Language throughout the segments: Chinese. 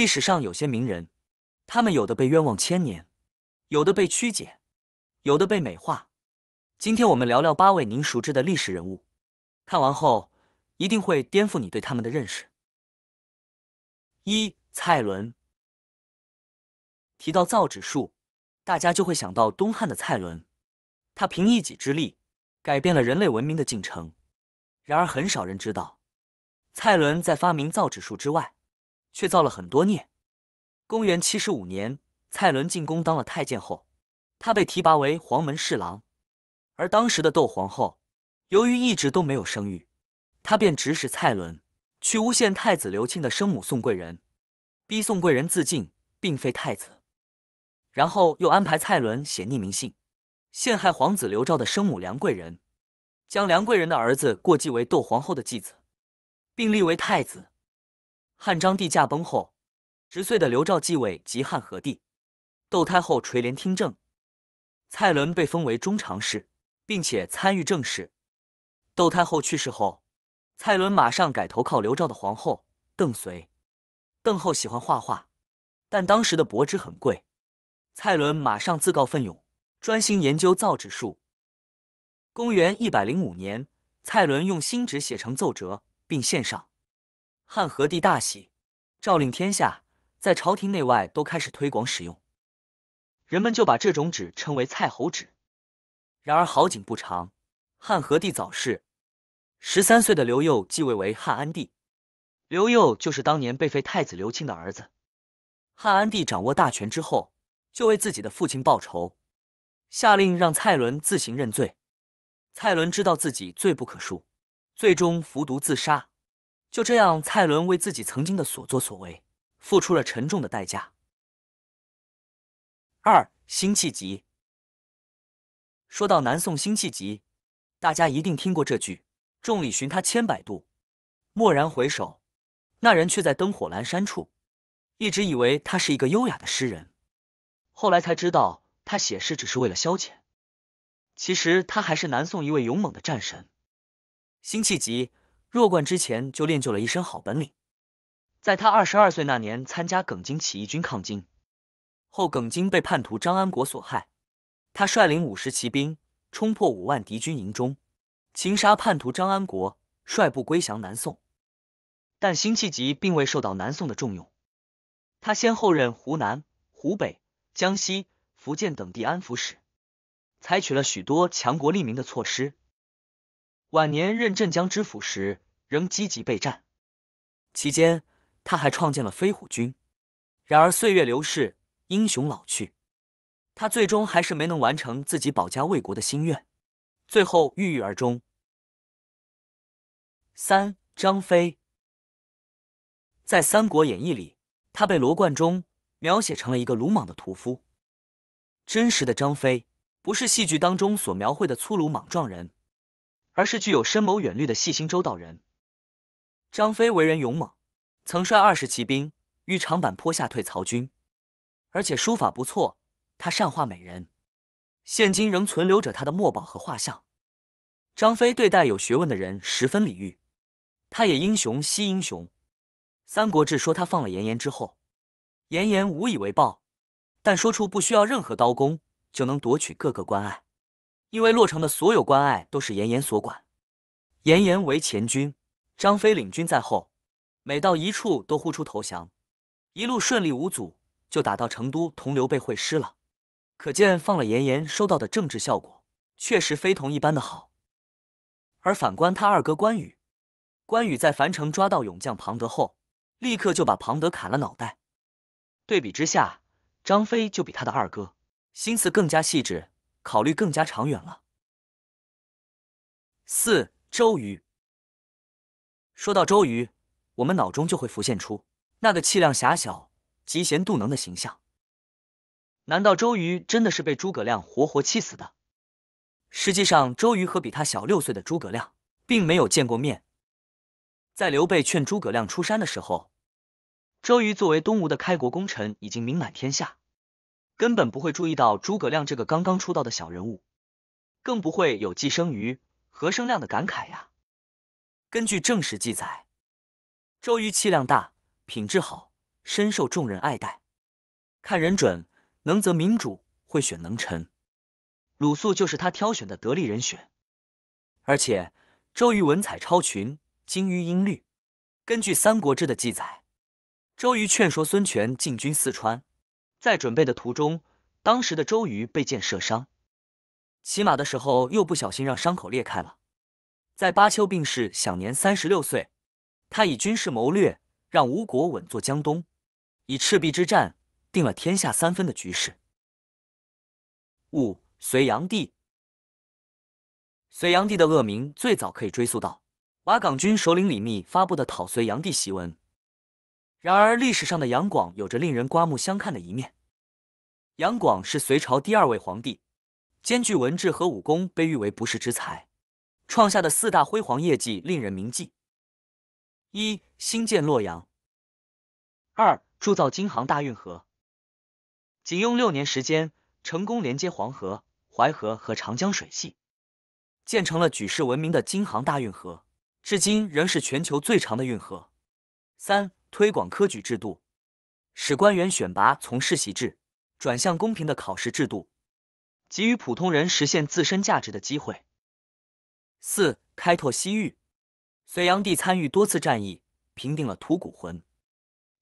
历史上有些名人，他们有的被冤枉千年，有的被曲解，有的被美化。今天我们聊聊八位您熟知的历史人物，看完后一定会颠覆你对他们的认识。一、蔡伦。提到造纸术，大家就会想到东汉的蔡伦，他凭一己之力改变了人类文明的进程。然而，很少人知道，蔡伦在发明造纸术之外。却造了很多孽。公元七十五年，蔡伦进宫当了太监后，他被提拔为黄门侍郎。而当时的窦皇后，由于一直都没有生育，她便指使蔡伦去诬陷太子刘庆的生母宋贵人，逼宋贵人自尽，并废太子。然后又安排蔡伦写匿名信，陷害皇子刘昭的生母梁贵人，将梁贵人的儿子过继为窦皇后的继子，并立为太子。汉章帝驾崩后，十岁的刘肇继位，即汉和帝。窦太后垂帘听政，蔡伦被封为中常侍，并且参与政事。窦太后去世后，蔡伦马上改投靠刘肇的皇后邓绥。邓后喜欢画画，但当时的帛纸很贵。蔡伦马上自告奋勇，专心研究造纸术。公元105年，蔡伦用新纸写成奏折，并献上。汉和帝大喜，诏令天下，在朝廷内外都开始推广使用。人们就把这种纸称为蔡侯纸。然而好景不长，汉和帝早逝，十三岁的刘幼继位为汉安帝。刘佑就是当年被废太子刘庆的儿子。汉安帝掌握大权之后，就为自己的父亲报仇，下令让蔡伦自行认罪。蔡伦知道自己罪不可恕，最终服毒自杀。就这样，蔡伦为自己曾经的所作所为付出了沉重的代价。二，辛弃疾。说到南宋辛弃疾，大家一定听过这句“众里寻他千百度，蓦然回首，那人却在灯火阑珊处”。一直以为他是一个优雅的诗人，后来才知道他写诗只是为了消遣。其实他还是南宋一位勇猛的战神，辛弃疾。弱冠之前就练就了一身好本领，在他二十二岁那年参加耿京起义军抗金，后耿京被叛徒张安国所害，他率领五十骑兵冲破五万敌军营中，擒杀叛徒张安国，率部归降南宋。但辛弃疾并未受到南宋的重用，他先后任湖南、湖北、江西、福建等地安抚使，采取了许多强国利民的措施。晚年任镇江知府时，仍积极备战。期间，他还创建了飞虎军。然而，岁月流逝，英雄老去，他最终还是没能完成自己保家卫国的心愿，最后郁郁而终。三张飞，在《三国演义》里，他被罗贯中描写成了一个鲁莽的屠夫。真实的张飞，不是戏剧当中所描绘的粗鲁莽撞人。而是具有深谋远虑的细心周到人。张飞为人勇猛，曾率二十骑兵于长坂坡下退曹军，而且书法不错，他善画美人，现今仍存留着他的墨宝和画像。张飞对待有学问的人十分礼遇，他也英雄惜英雄。《三国志》说他放了严颜之后，严颜无以为报，但说出不需要任何刀工就能夺取各个关隘。因为洛城的所有关隘都是严颜所管，严颜为前军，张飞领军在后，每到一处都呼出投降，一路顺利无阻，就打到成都同刘备会师了。可见放了严颜收到的政治效果确实非同一般的好。而反观他二哥关羽，关羽在樊城抓到勇将庞德后，立刻就把庞德砍了脑袋。对比之下，张飞就比他的二哥心思更加细致。考虑更加长远了。四周瑜。说到周瑜，我们脑中就会浮现出那个气量狭小、嫉贤妒能的形象。难道周瑜真的是被诸葛亮活活气死的？实际上，周瑜和比他小六岁的诸葛亮并没有见过面。在刘备劝诸葛亮出山的时候，周瑜作为东吴的开国功臣，已经名满天下。根本不会注意到诸葛亮这个刚刚出道的小人物，更不会有寄生鱼何生亮的感慨呀。根据正史记载，周瑜气量大，品质好，深受众人爱戴，看人准，能择明主，会选能臣。鲁肃就是他挑选的得力人选。而且周瑜文采超群，精于音律。根据《三国志》的记载，周瑜劝说孙权进军四川。在准备的途中，当时的周瑜被箭射伤，骑马的时候又不小心让伤口裂开了，在巴丘病逝，享年三十六岁。他以军事谋略让吴国稳坐江东，以赤壁之战定了天下三分的局势。五、隋炀帝。隋炀帝的恶名最早可以追溯到瓦岗军首领李密发布的讨隋炀帝檄文。然而，历史上的杨广有着令人刮目相看的一面。杨广是隋朝第二位皇帝，兼具文治和武功，被誉为不世之才，创下的四大辉煌业绩令人铭记：一、兴建洛阳；二、铸造京杭大运河，仅用六年时间成功连接黄河、淮河和长江水系，建成了举世闻名的京杭大运河，至今仍是全球最长的运河；三、推广科举制度，使官员选拔从世袭制转向公平的考试制度，给予普通人实现自身价值的机会。四、开拓西域。隋炀帝参与多次战役，平定了吐谷浑，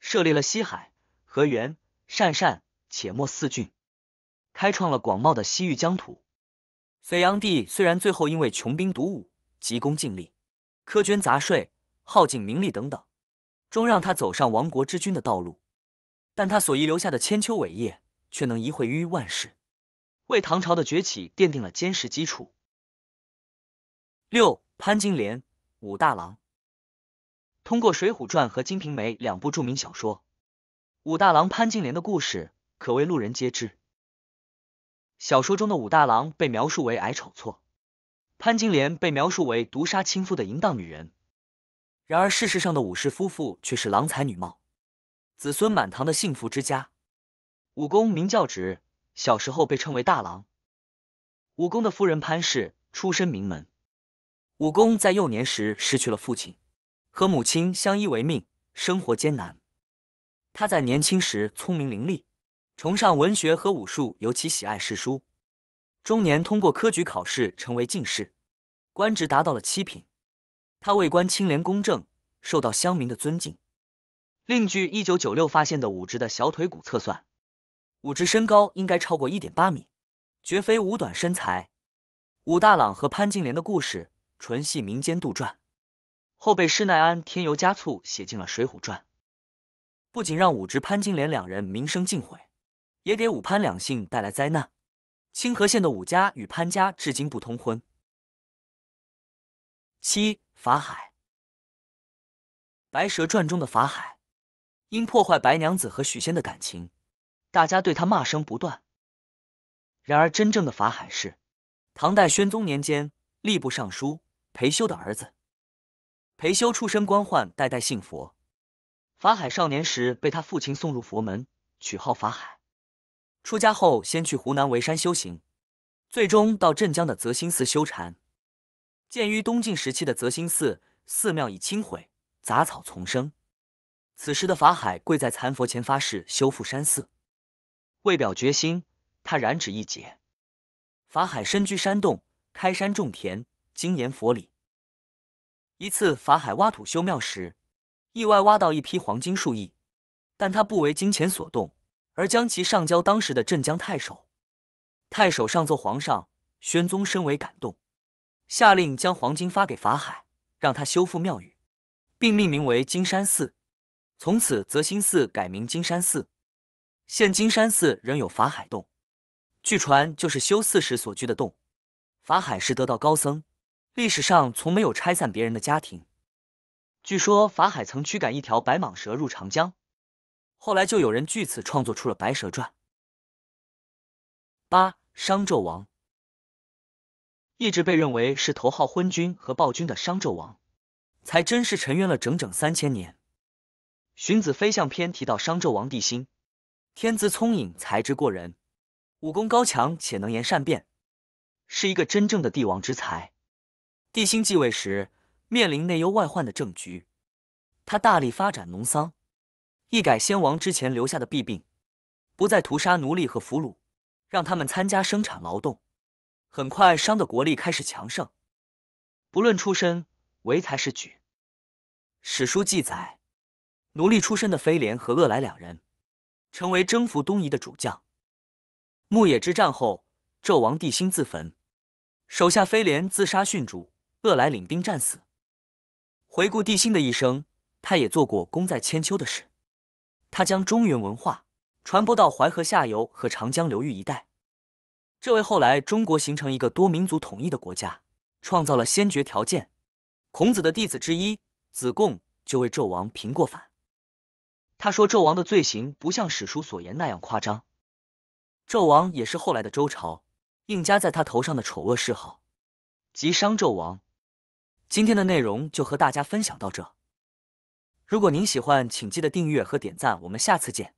设立了西海、河源、鄯善、且末四郡，开创了广袤的西域疆土。隋炀帝虽然最后因为穷兵黩武、急功近利、苛捐杂税、耗尽民力等等。终让他走上亡国之君的道路，但他所遗留下的千秋伟业却能一毁于万世，为唐朝的崛起奠定了坚实基础。六，潘金莲、武大郎。通过《水浒传》和《金瓶梅》两部著名小说，武大郎、潘金莲的故事可谓路人皆知。小说中的武大郎被描述为矮丑挫，潘金莲被描述为毒杀亲夫的淫荡女人。然而，事实上的武士夫妇却是郎才女貌，子孙满堂的幸福之家。武功名叫直，小时候被称为大郎。武功的夫人潘氏出身名门。武功在幼年时失去了父亲，和母亲相依为命，生活艰难。他在年轻时聪明伶俐，崇尚文学和武术，尤其喜爱诗书。中年通过科举考试，成为进士，官职达到了七品。他为官清廉公正，受到乡民的尊敬。另据一九九六发现的武直的小腿骨测算，武直身高应该超过一点八米，绝非五短身材。武大郎和潘金莲的故事纯系民间杜撰，后被施耐庵添油加醋写进了《水浒传》，不仅让武直潘金莲两人名声尽毁，也给武潘两姓带来灾难。清河县的武家与潘家至今不通婚。七。法海，《白蛇传》中的法海，因破坏白娘子和许仙的感情，大家对他骂声不断。然而，真正的法海是唐代宣宗年间吏部尚书裴休的儿子。裴休出身官宦，代代信佛。法海少年时被他父亲送入佛门，取号法海。出家后，先去湖南沩山修行，最终到镇江的泽兴寺修禅。建于东晋时期的泽兴寺，寺庙已倾毁，杂草丛生。此时的法海跪在残佛前发誓修复山寺，为表决心，他染指一劫。法海身居山洞，开山种田，精研佛理。一次，法海挖土修庙时，意外挖到一批黄金数亿，但他不为金钱所动，而将其上交当时的镇江太守。太守上奏皇上，宣宗深为感动。下令将黄金发给法海，让他修复庙宇，并命名为金山寺。从此，泽心寺改名金山寺。现金山寺仍有法海洞，据传就是修寺时所居的洞。法海是得道高僧，历史上从没有拆散别人的家庭。据说法海曾驱赶一条白蟒蛇入长江，后来就有人据此创作出了《白蛇传》。八商纣王。一直被认为是头号昏君和暴君的商纣王，才真是沉冤了整整三千年。荀子《非相篇》提到，商纣王帝辛，天资聪颖，才智过人，武功高强且能言善辩，是一个真正的帝王之才。帝辛继位时，面临内忧外患的政局，他大力发展农桑，一改先王之前留下的弊病，不再屠杀奴隶和俘虏，让他们参加生产劳动。很快，商的国力开始强盛。不论出身，唯才是举。史书记载，奴隶出身的飞廉和恶来两人，成为征服东夷的主将。牧野之战后，纣王帝辛自焚，手下飞廉自杀殉主，恶来领兵战死。回顾帝辛的一生，他也做过功在千秋的事。他将中原文化传播到淮河下游和长江流域一带。这为后来中国形成一个多民族统一的国家创造了先决条件。孔子的弟子之一子贡就为纣王平过反，他说纣王的罪行不像史书所言那样夸张。纣王也是后来的周朝硬加在他头上的丑恶谥号，即商纣王。今天的内容就和大家分享到这。如果您喜欢，请记得订阅和点赞。我们下次见。